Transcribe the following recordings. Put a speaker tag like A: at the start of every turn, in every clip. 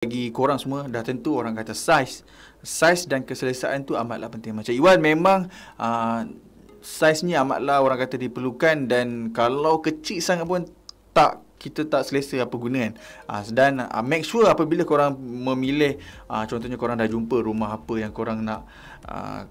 A: bagi korang semua dah tentu orang kata saiz saiz dan keselesaan tu amatlah penting macam Iwan memang uh, ah, saiz ni amatlah orang kata diperlukan dan kalau kecil sangat pun tak kita tak selesa apa gunaan uh, dan uh, make sure apabila korang memilih uh, contohnya korang dah jumpa rumah apa yang korang nak uh,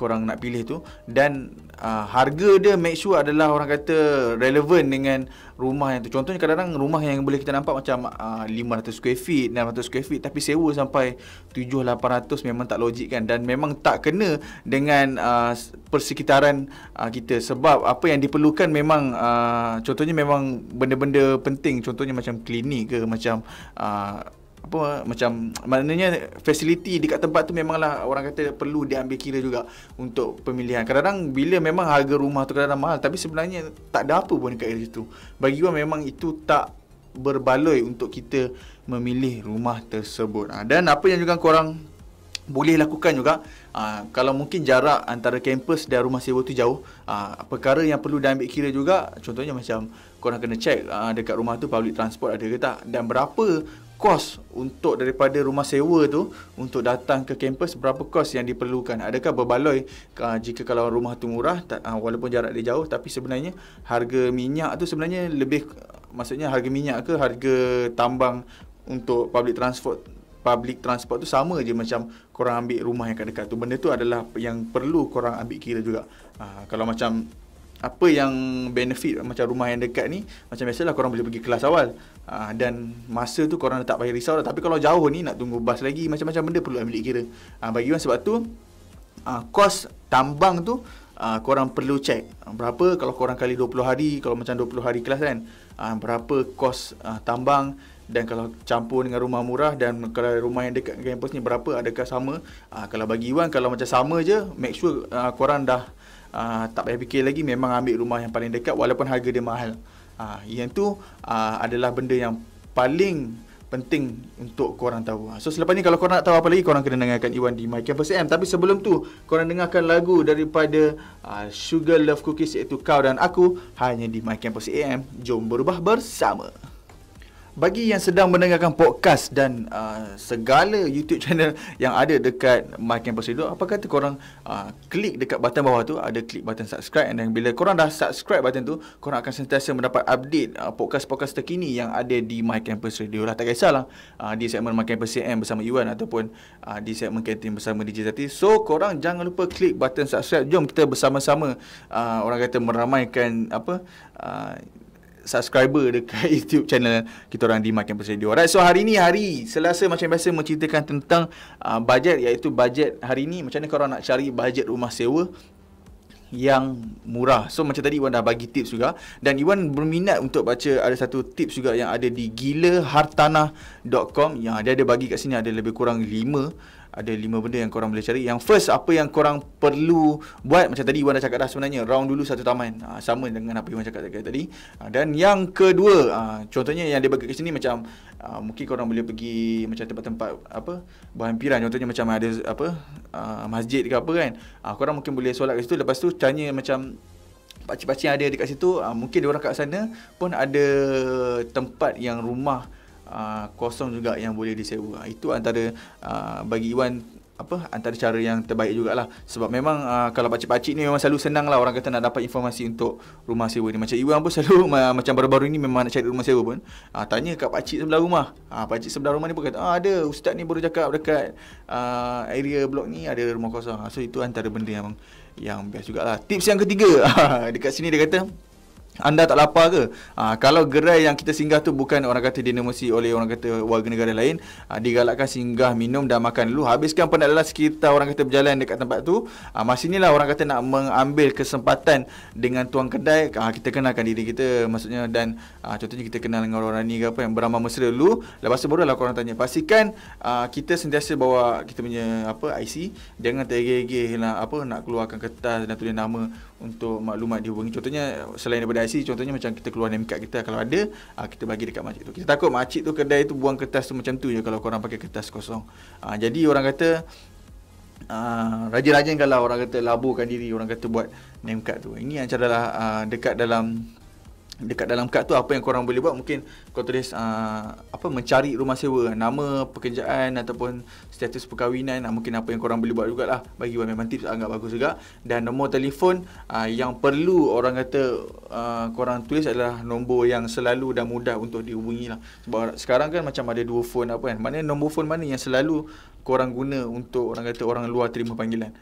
A: korang nak pilih tu dan uh, harga dia make sure adalah orang kata relevant dengan rumah yang tu contohnya kadang-kadang rumah yang boleh kita nampak macam uh, ah, 500 square feet 600 square feet tapi sewa sampai 7 800 memang tak logik kan dan memang tak kena dengan uh, persekitaran uh, kita sebab apa yang diperlukan memang uh, contohnya memang benda-benda penting contohnya macam klinik ke macam uh, apa macam maknanya facility dekat tempat tu memanglah orang kata perlu diambil kira juga untuk pemilihan. Kadang-kadang bila memang harga rumah tu kadang-kadang mahal tapi sebenarnya tak ada apa pun dekat area situ. Bagi gua memang itu tak berbaloi untuk kita memilih rumah tersebut. Ha, dan apa yang juga korang boleh lakukan juga ha, kalau mungkin jarak antara kampus dan rumah sewa tu jauh ha, perkara yang perlu diambil kira juga contohnya macam korang kena check ha, dekat rumah tu public transport ada ke tak dan berapa kos untuk daripada rumah sewa tu untuk datang ke kampus berapa kos yang diperlukan adakah berbaloi uh, jika kalau rumah tu murah tak, uh, walaupun jarak dia jauh tapi sebenarnya harga minyak tu sebenarnya lebih maksudnya harga minyak ke harga tambang untuk public transport public transport tu sama je macam korang ambil rumah yang kat dekat tu benda tu adalah yang perlu korang ambil kira juga uh, kalau macam apa yang benefit macam rumah yang dekat ni macam biasalah korang boleh pergi kelas awal ha, dan masa tu korang tak payah risau lah tapi kalau jauh ni nak tunggu bas lagi macam-macam benda perlu ambil kira ha, bagi orang sebab tu ha, kos tambang tu ha, korang perlu check berapa kalau korang kali 20 hari kalau macam 20 hari kelas kan ha, berapa kos ha, tambang dan kalau campur dengan rumah murah dan kalau rumah yang dekat kampus ni berapa adakah sama ha, kalau bagi Iwan kalau macam sama je make sure ha, korang dah uh, tak payah fikir lagi memang ambil rumah yang paling dekat walaupun harga dia mahal. Uh, yang tu uh, adalah benda yang paling penting untuk korang tahu. So selepas ni kalau korang nak tahu apa lagi korang kena dengarkan Iwan di My Campus AM. Tapi sebelum tu korang dengarkan lagu daripada uh, Sugar Love Cookies iaitu Kau dan Aku hanya di My Campus AM. Jom berubah bersama bagi yang sedang mendengarkan podcast dan uh, segala YouTube channel yang ada dekat My Campus Radio, apa kata korang uh, klik dekat button bawah tu, ada klik button subscribe dan bila korang dah subscribe button tu, korang akan sentiasa mendapat update uh, podcast-podcast terkini yang ada di My Campus Radio lah. Tak kisahlah uh, di segmen Mike and Prosedur bersama Iwan ataupun uh, di segmen Kantin bersama DJ Zati. So korang jangan lupa klik button subscribe. Jom kita bersama-sama uh, orang kata meramaikan apa uh, subscriber dekat YouTube channel kita orang di Makan Pasal Radio. Alright, so hari ni hari Selasa macam biasa menceritakan tentang uh, bajet iaitu bajet hari ni macam mana korang nak cari bajet rumah sewa yang murah. So macam tadi Iwan dah bagi tips juga dan Iwan berminat untuk baca ada satu tips juga yang ada di gilahartanah.com yang dia ada bagi kat sini ada lebih kurang 5 ada lima benda yang korang boleh cari. Yang first, apa yang korang perlu buat, macam tadi Iwan dah cakap dah sebenarnya, round dulu satu taman. Ha, sama dengan apa Iwan cakap tadi. Ha, dan yang kedua, ha, contohnya yang dia bagi kat sini macam, ha, mungkin korang boleh pergi macam tempat-tempat apa berhampiran. Contohnya macam ada apa ha, masjid ke apa kan. Ha, korang mungkin boleh solat kat situ. Lepas tu, tanya macam, pakcik-pakcik yang ada dekat situ, mungkin orang kat sana pun ada tempat yang rumah, Ah, kosong juga yang boleh disewa. Itu antara uh, bagi Iwan apa antara cara yang terbaik jugalah sebab memang uh, kalau pakcik-pakcik ni memang selalu senang lah orang kata nak dapat informasi untuk rumah sewa ni macam Iwan pun selalu ma- macam baru-baru ni memang nak cari rumah sewa pun uh, tanya kat pakcik sebelah rumah uh, pakcik sebelah rumah ni pun kata ah, ada ustaz ni baru cakap dekat uh, area blok ni ada rumah kosong so itu antara benda yang yang best jugalah tips yang ketiga dekat sini dia kata anda tak lapar ke? Ha, kalau gerai yang kita singgah tu bukan orang kata dinamasi oleh orang kata warga negara lain, ha, digalakkan singgah, minum dan makan dulu. Habiskan penat lelah sekitar orang kata berjalan dekat tempat tu. Ha, masa inilah orang kata nak mengambil kesempatan dengan tuan kedai, ha, kita kenalkan diri kita maksudnya dan ha, contohnya kita kenal dengan orang ni ke apa yang beramal mesra dulu. Lepas tu baru lah korang tanya. Pastikan ha, kita sentiasa bawa kita punya apa IC. Jangan tergegeh nak, lah, apa, nak keluarkan kertas dan tulis nama untuk maklumat dihubungi. Contohnya selain daripada rekomendasi contohnya macam kita keluar name card kita kalau ada uh, kita bagi dekat makcik tu kita takut makcik tu kedai tu buang kertas tu macam tu je kalau korang pakai kertas kosong uh, jadi orang kata uh, ah, rajin-rajin kalau orang kata laburkan diri orang kata buat name card tu ini adalah uh, dekat dalam dekat dalam kad tu apa yang korang boleh buat mungkin kau tulis uh, apa mencari rumah sewa nama pekerjaan ataupun status perkahwinan uh, mungkin apa yang korang boleh buat jugalah bagi buat memang tips agak bagus juga dan nombor telefon uh, yang perlu orang kata uh, korang tulis adalah nombor yang selalu dan mudah untuk dihubungi lah sebab sekarang kan macam ada dua phone apa kan mana nombor phone mana yang selalu korang guna untuk orang kata orang luar terima panggilan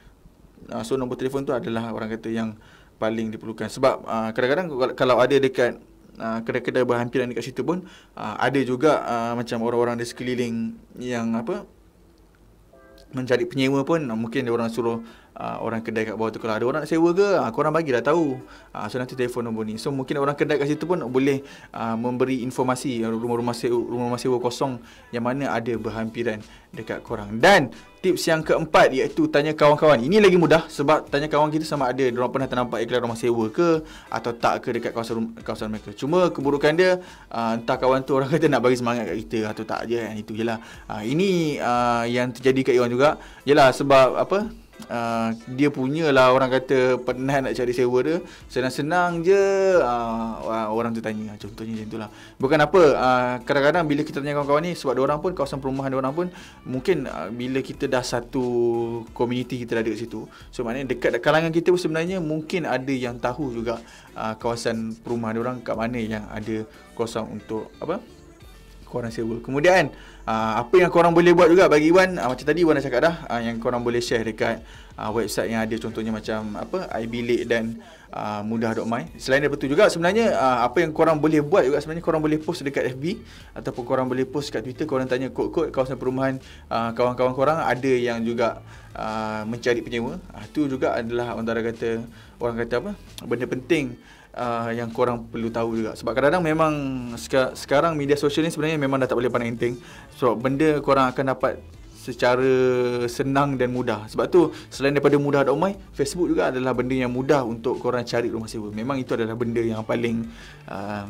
A: uh, so nombor telefon tu adalah orang kata yang paling diperlukan sebab uh, kadang-kadang kalau ada dekat uh, kedai-kedai berhampiran dekat situ pun uh, ada juga uh, macam orang-orang di sekeliling yang apa mencari penyewa pun mungkin dia orang suruh uh, orang kedai kat bawah tu kalau ada orang nak sewa ke uh, korang bagilah tahu uh, so nanti telefon nombor ni so mungkin orang kedai kat situ pun boleh uh, memberi informasi rumah-rumah sewa, rumah-rumah sewa kosong yang mana ada berhampiran dekat orang dan tips yang keempat iaitu tanya kawan-kawan ini lagi mudah sebab tanya kawan kita sama ada diorang pernah ternampak iklan rumah sewa ke atau tak ke dekat kawasan kawasan mereka cuma keburukan dia uh, entah kawan tu orang kata nak bagi semangat kat kita atau tak je kan itu jelah uh, ini uh, yang terjadi kat Iwan juga jelah sebab apa uh, dia lah orang kata penat nak cari sewa dia senang-senang je uh, orang tu tanya contohnya macam itulah bukan apa uh, kadang-kadang bila kita tanya kawan-kawan ni sebab orang pun kawasan perumahan orang pun mungkin uh, bila kita dah satu komuniti kita ada kat situ so maknanya dekat kalangan kita pun sebenarnya mungkin ada yang tahu juga uh, kawasan perumahan orang kat mana yang ada kosong untuk apa korang sewa. Kemudian uh, apa yang korang boleh buat juga bagi Iwan uh, macam tadi Iwan dah cakap dah uh, yang korang boleh share dekat uh, website yang ada contohnya macam apa iBilik dan uh, mudah.my. Selain daripada itu juga sebenarnya uh, apa yang korang boleh buat juga sebenarnya korang boleh post dekat FB ataupun korang boleh post dekat Twitter korang tanya kod-kod kawasan perumahan uh, kawan-kawan korang ada yang juga uh, mencari penyewa. Itu uh, juga adalah antara kata orang kata apa benda penting uh, yang korang perlu tahu juga sebab kadang-kadang memang seka- sekarang media sosial ni sebenarnya memang dah tak boleh pandang enteng sebab benda korang akan dapat secara senang dan mudah. Sebab tu selain daripada mudah ada umai, Facebook juga adalah benda yang mudah untuk korang cari rumah sewa. Memang itu adalah benda yang paling uh,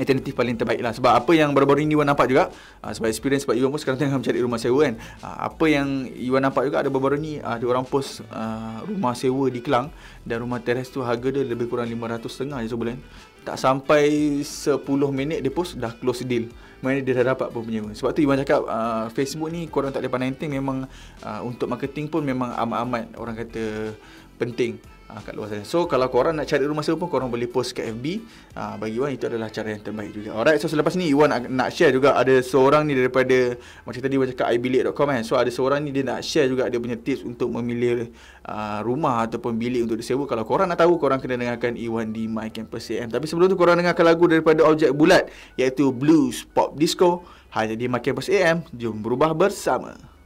A: alternatif paling terbaik lah sebab apa yang baru-baru ini Iwan nampak juga uh, sebab experience sebab Iwan pun sekarang tengah mencari rumah sewa kan uh, apa yang Iwan nampak juga ada baru-baru ni ah, ada orang post uh, rumah sewa di Kelang dan rumah teres tu harga dia lebih kurang RM500 setengah je sebulan tak sampai 10 minit dia post dah close deal mana dia dah dapat pun penyewa sebab tu Iwan cakap uh, Facebook ni korang tak boleh pandang memang uh, untuk marketing pun memang amat-amat orang kata penting uh, kat luar sana. So kalau korang nak cari rumah sewa pun korang boleh post kat FB. Uh, ah, bagi Iwan itu adalah cara yang terbaik juga. Alright so selepas ni Iwan nak, nak share juga ada seorang ni daripada macam tadi Iwan cakap ibilik.com kan. So ada seorang ni dia nak share juga dia punya tips untuk memilih uh, rumah ataupun bilik untuk disewa. Kalau korang nak tahu korang kena dengarkan Iwan di My Campus AM. Tapi sebelum tu korang dengarkan lagu daripada objek bulat iaitu Blues Pop Disco. Hanya di My Campus AM. Jom berubah Bersama.